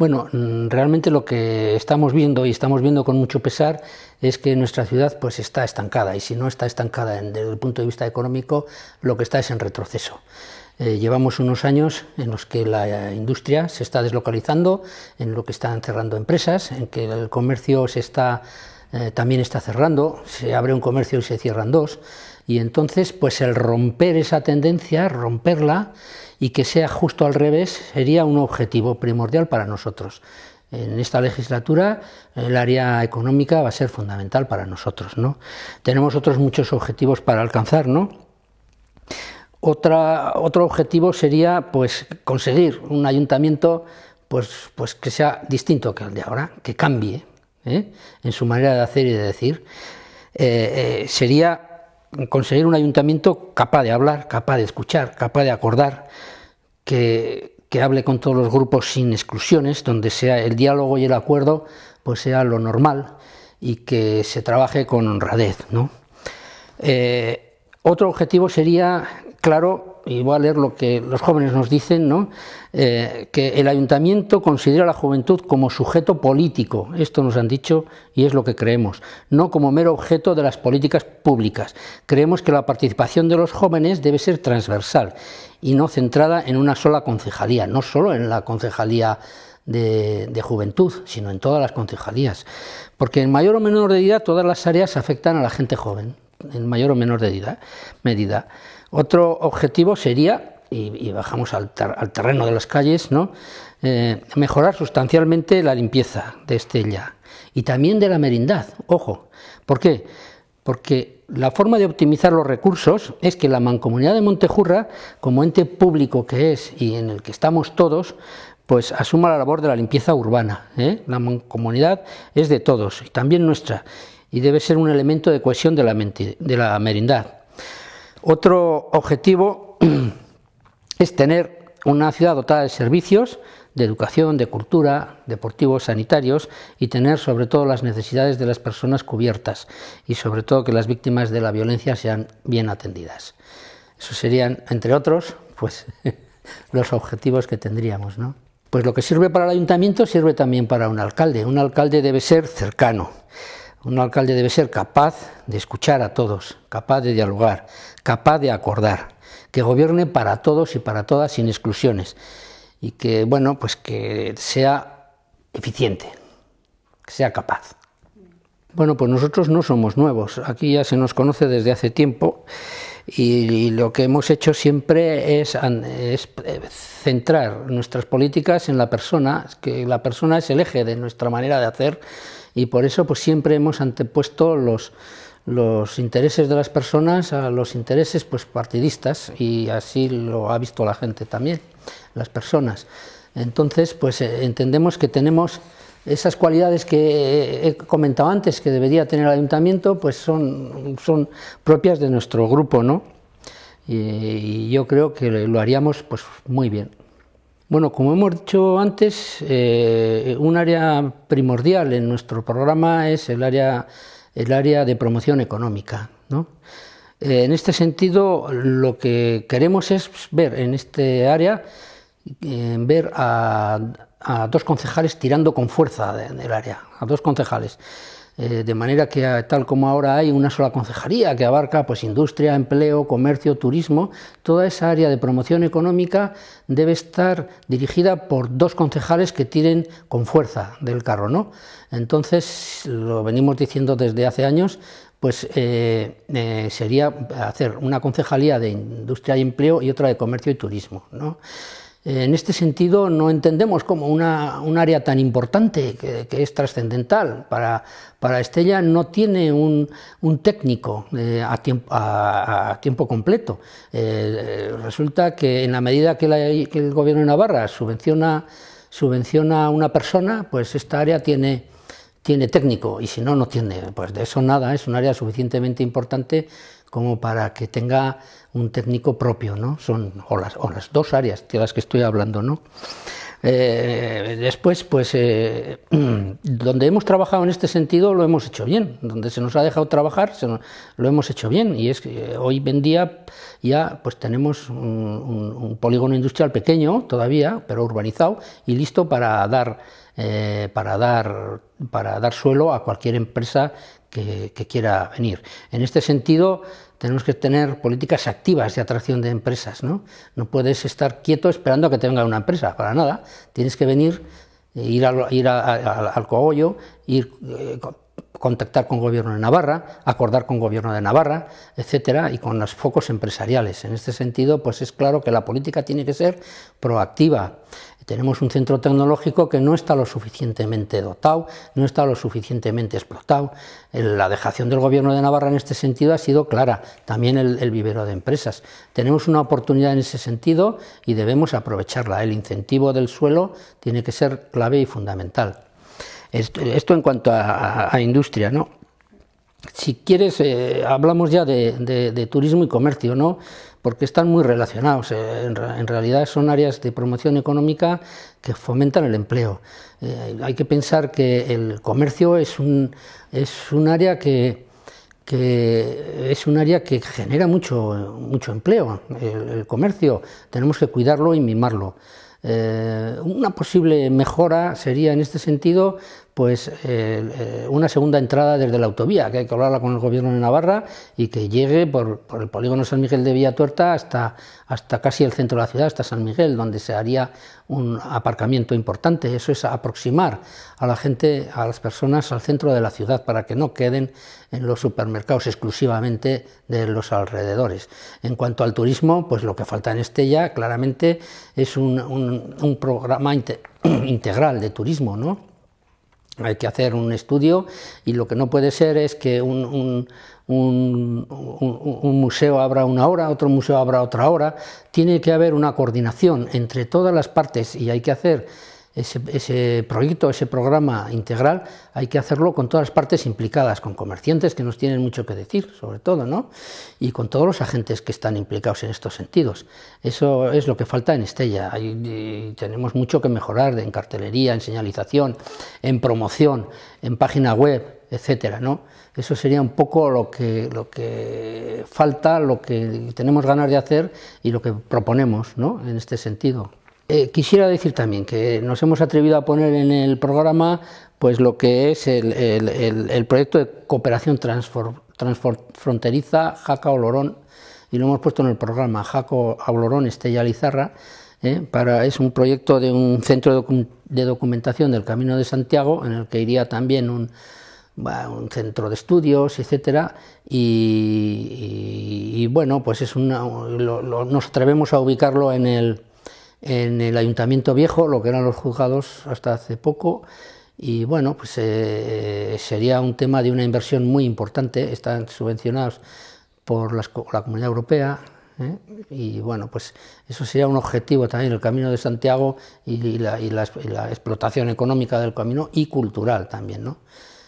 Bueno, mm, realmente lo que estamos viendo y estamos viendo con mucho pesar es que nuestra ciudad pues está estancada y si no está estancada desde el punto de vista económico, lo que está es en retroceso. Eh, llevamos unos años en los que la eh, industria se está deslocalizando, en lo que están cerrando empresas, en que el comercio se está eh, también está cerrando, se abre un comercio y se cierran dos. Y entonces, pues el romper esa tendencia, romperla y que sea justo al revés, sería un objetivo primordial para nosotros. En esta legislatura el área económica va a ser fundamental para nosotros, ¿no? Tenemos otros muchos objetivos para alcanzar, ¿no? otro objetivo sería pues conseguir un ayuntamiento pues, pues que sea distinto que el de ahora, que cambie, ¿eh? en su manera de hacer y de decir, eh, eh, sería conseguir un ayuntamiento capaz de hablar, capaz de escuchar, capaz de acordar, que, que hable con todos los grupos sin exclusiones, donde sea el diálogo y el acuerdo pues sea lo normal y que se trabaje con honradez. otro objetivo sería, claro, y voy a leer lo que los jóvenes nos dicen, ¿no? Eh, que el ayuntamiento considera a la juventud como sujeto político, esto nos han dicho y es lo que creemos, no como mero objeto de las políticas públicas. Creemos que la participación de los jóvenes debe ser transversal y no centrada en una sola concejalía, no solo en la concejalía de, juventud, sino en todas las concejalías. Porque en mayor o menor medida todas las áreas afectan a la gente joven, en mayor o menor medida. Otro objetivo sería, y, bajamos al, terreno de las calles, ¿no? Eh, mejorar sustancialmente la limpieza de Estella y también de la merindad. Ojo, ¿por qué? Porque la forma de optimizar los recursos es que la mancomunidad de Montejurra, como ente público que es y en el que estamos todos, pues asuma la labor de la limpieza urbana. ¿eh? La mancomunidad es de todos y también nuestra y debe ser un elemento de cohesión de la merindad. Otro objetivo es tener una ciudad dotada de servicios de educación, de cultura, deportivos, sanitarios y tener sobre todo las necesidades de las personas cubiertas y sobre todo que las víctimas de la violencia sean bien atendidas. Eso serían, entre otros, pues los objetivos que tendríamos, ¿no? Pues lo que sirve para el ayuntamiento sirve también para un alcalde. Un alcalde debe ser cercano. Un alcalde debe ser capaz de escuchar a todos, capaz de dialogar, capaz de acordar, que gobierne para todos y para todas sin exclusiones y que, bueno, pues que sea eficiente, que sea capaz. Bueno, pues nosotros no somos nuevos, aquí ya se nos conoce desde hace tiempo y, lo que hemos hecho siempre es, es, eh, centrar nuestras políticas en la persona, que la persona es el eje de nuestra manera de hacer y por eso pues siempre hemos antepuesto los, los intereses de las personas a los intereses pues partidistas y así lo ha visto la gente también, las personas. Entonces, pues eh, entendemos que tenemos esas cualidades que he comentado antes que debería tener el ayuntamiento, pues son, son propias de nuestro grupo, ¿no? Y, y yo creo que lo haríamos pues muy bien. Bueno, como hemos dicho antes, eh, un área primordial en nuestro programa es el área, el área de promoción económica. Eh, en este sentido, lo que queremos es ver en este área, eh, ver a, dos concejales tirando con fuerza del área, a dos concejales. Eh, de manera que, ah, tal como ahora hay una sola concejalía que abarca pues, industria, empleo, comercio, turismo, toda esa área de promoción económica debe estar dirigida por dos concejales que tiren con fuerza del carro. ¿no? Entonces, lo venimos diciendo desde hace años, pues eh, eh, sería hacer una concejalía de industria y empleo y otra de comercio y turismo. ¿no? Eh, en este sentido, no entendemos cómo un área tan importante que, es trascendental para, Estella no tiene un, técnico eh, a, tiempo, completo. Eh, resulta que en la medida que, el gobierno de Navarra subvenciona, a una persona, pues esta área tiene, tiene técnico y si no, no tiene. Pues de eso nada, es un área suficientemente importante como para que tenga un técnico propio, ¿no? Son las, las dos áreas de las que estoy hablando, ¿no? Eh, después, pues eh, donde hemos trabajado en este sentido lo hemos hecho bien, donde se nos ha dejado trabajar lo hemos hecho bien y es que hoy en día ya pues tenemos un, polígono industrial pequeño todavía, pero urbanizado y listo para dar eh, para dar para dar suelo a cualquier empresa que, que quiera venir. En este sentido tenemos que tener políticas activas de atracción de empresas. ¿no? no puedes estar quieto esperando a que te venga una empresa, para nada. Tienes que venir, eh, ir, al, ir cogollo, ir, eh, contactar con el gobierno de Navarra, acordar con el gobierno de Navarra, etcétera, y con los focos empresariales. En este sentido, pues es claro que la política tiene que ser proactiva. Tenemos un centro tecnológico que no está lo suficientemente dotado, no está lo suficientemente explotado. La dejación del gobierno de Navarra en este sentido ha sido clara, también el, vivero de empresas. Tenemos una oportunidad en ese sentido y debemos aprovecharla. El incentivo del suelo tiene que ser clave y fundamental. Esto, en cuanto a, industria, ¿no? Si quieres, eh, hablamos ya de, de turismo y comercio, ¿no? porque están muy relacionados. Eh, en, realidad son áreas de promoción económica que fomentan el empleo. Eh, hay que pensar que el comercio es un, es un área que, que es un área que genera mucho, mucho empleo, el, comercio. Tenemos que cuidarlo y mimarlo. Eh, una posible mejora sería en este sentido pues eh, eh, una segunda entrada desde la autovía, que hay que hablarla con el gobierno de Navarra y que llegue por, el polígono San Miguel de Villatuerta hasta, hasta casi el centro de la ciudad, hasta San Miguel, donde se haría un aparcamiento importante. Eso es aproximar a la gente, a las personas al centro de la ciudad para que no queden en los supermercados exclusivamente de los alrededores. En cuanto al turismo, pues lo que falta en Estella claramente es un, programa integral de turismo, ¿no? hay que hacer un estudio y lo que no puede ser es que un, museo abra una hora, otro museo abra otra hora. Tiene que haber una coordinación entre todas las partes y hay que hacer ese, proyecto, ese programa integral, hay que hacerlo con todas las partes implicadas, con comerciantes que nos tienen mucho que decir, sobre todo, ¿no? Y con todos los agentes que están implicados en estos sentidos. Eso es lo que falta en Estella. Eh, tenemos mucho que mejorar en cartelería, en señalización, en promoción, en página web, etcétera, ¿no? Eso sería un poco lo que, lo que falta, lo que tenemos ganas de hacer y lo que proponemos, ¿no? En este sentido. Eh, quisiera decir también que nos hemos atrevido a poner en el programa pues lo que es el, proyecto de cooperación transfronteriza Jaca Olorón y lo hemos puesto en el programa Jaco Olorón Estella Lizarra eh, para, es un proyecto de un centro de documentación del Camino de Santiago en el que iría también un, centro de estudios, etcétera, y, bueno, pues es nos atrevemos a ubicarlo en el en el Ayuntamiento Viejo, lo que eran los juzgados hasta hace poco, y bueno, pues eh, sería un tema de una inversión muy importante, están subvencionados por la Comunidad Europea, ¿eh? y bueno, pues eso sería un objetivo también, el Camino de Santiago y, la, y la, explotación económica del camino y cultural también, ¿no?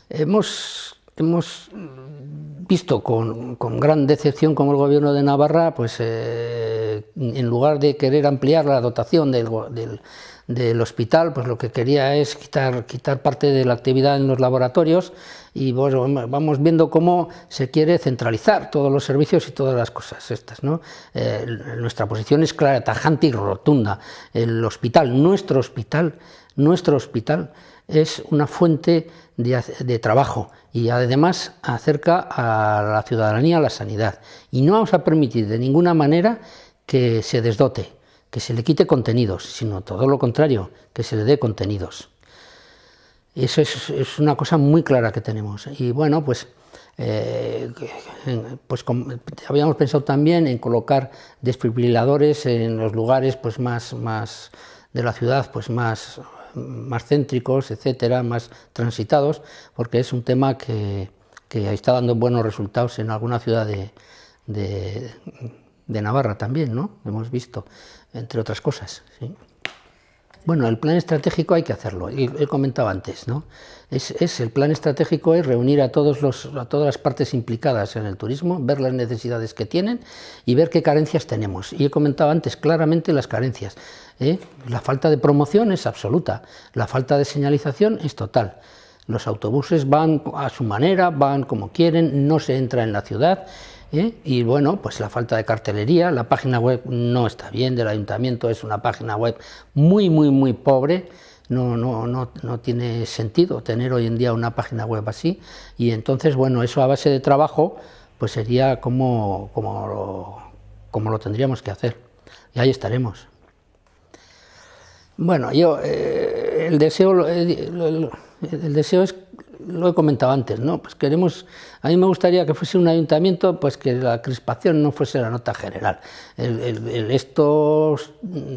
Hemos hemos visto con, gran decepción como el gobierno de Navarra, pues eh, en lugar de querer ampliar la dotación del, hospital, pues lo que quería es quitar, parte de la actividad en los laboratorios y vamos viendo cómo se quiere centralizar todos los servicios y todas las cosas estas. ¿no? Eh, nuestra posición es clara, tajante y rotunda. El hospital, nuestro hospital, nuestro hospital es una fuente de, trabajo y además acerca a la ciudadanía a la sanidad. Y no vamos a permitir de ninguna manera que se desdote, que se le quite contenidos, sino todo lo contrario, que se le dé contenidos. Eso es, una cosa muy clara que tenemos. Y bueno, pues, eh, pues habíamos pensado también en colocar desfibriladores en los lugares pues, más, más de la ciudad pues, más más céntricos, etcétera, más transitados, porque es un tema que, que está dando buenos resultados en alguna ciudad de, de, Navarra también, ¿no? Hemos visto, entre otras cosas. Bueno, el plan estratégico hay que hacerlo, he comentado antes, ¿no? Es, el plan estratégico es reunir a, todos a todas las partes implicadas en el turismo, ver las necesidades que tienen y ver qué carencias tenemos. Y he comentado antes claramente las carencias. ¿eh? La falta de promoción es absoluta, la falta de señalización es total. Los autobuses van a su manera, van como quieren, no se entra en la ciudad ¿eh? Y bueno, pues la falta de cartelería, la página web no está bien del ayuntamiento, es una página web muy, muy, muy pobre. No, no, no, no tiene sentido tener hoy en día una página web así. Y entonces, bueno, eso a base de trabajo, pues sería como, como, lo, lo tendríamos que hacer. Y ahí estaremos. Bueno, yo, eh, el, deseo, el, el, deseo es lo he comentado antes, ¿no? Pues queremos, a mí me gustaría que fuese un ayuntamiento, pues que la crispación no fuese la nota general. esto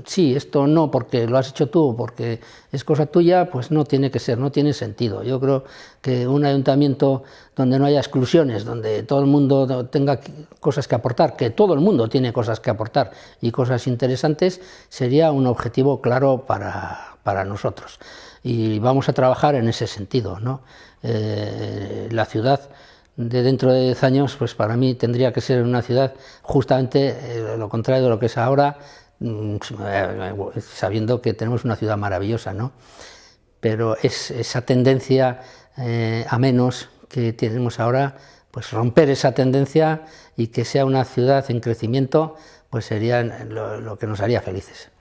sí, esto no, porque lo has hecho tú, porque es cosa tuya, pues no tiene que ser, no tiene sentido. Yo creo que un ayuntamiento donde no haya exclusiones, donde todo el mundo tenga cosas que aportar, que todo el mundo tiene cosas que aportar y cosas interesantes, sería un objetivo claro para para nosotros. Y vamos a trabajar en ese sentido. Eh, la ciudad de dentro de 10 años, pues para mí tendría que ser una ciudad justamente eh, lo contrario de lo que es ahora, mm, eh, sabiendo que tenemos una ciudad maravillosa, ¿no? Pero es esa tendencia a menos que tenemos ahora, pues romper esa tendencia y que sea una ciudad en crecimiento, pues sería lo que nos haría felices.